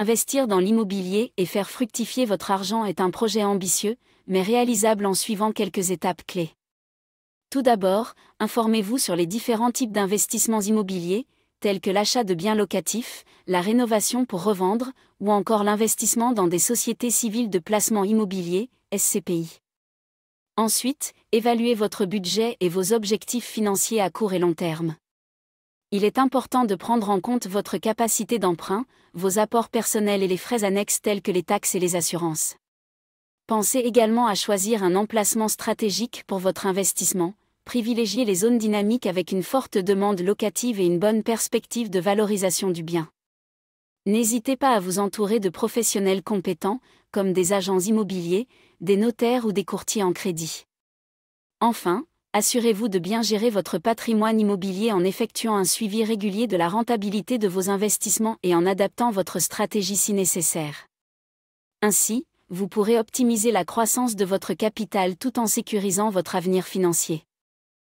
Investir dans l'immobilier et faire fructifier votre argent est un projet ambitieux, mais réalisable en suivant quelques étapes clés. Tout d'abord, informez-vous sur les différents types d'investissements immobiliers, tels que l'achat de biens locatifs, la rénovation pour revendre, ou encore l'investissement dans des sociétés civiles de placement immobilier, SCPI. Ensuite, évaluez votre budget et vos objectifs financiers à court et long terme il est important de prendre en compte votre capacité d'emprunt, vos apports personnels et les frais annexes tels que les taxes et les assurances. Pensez également à choisir un emplacement stratégique pour votre investissement, privilégiez les zones dynamiques avec une forte demande locative et une bonne perspective de valorisation du bien. N'hésitez pas à vous entourer de professionnels compétents, comme des agents immobiliers, des notaires ou des courtiers en crédit. Enfin, assurez-vous de bien gérer votre patrimoine immobilier en effectuant un suivi régulier de la rentabilité de vos investissements et en adaptant votre stratégie si nécessaire. Ainsi, vous pourrez optimiser la croissance de votre capital tout en sécurisant votre avenir financier.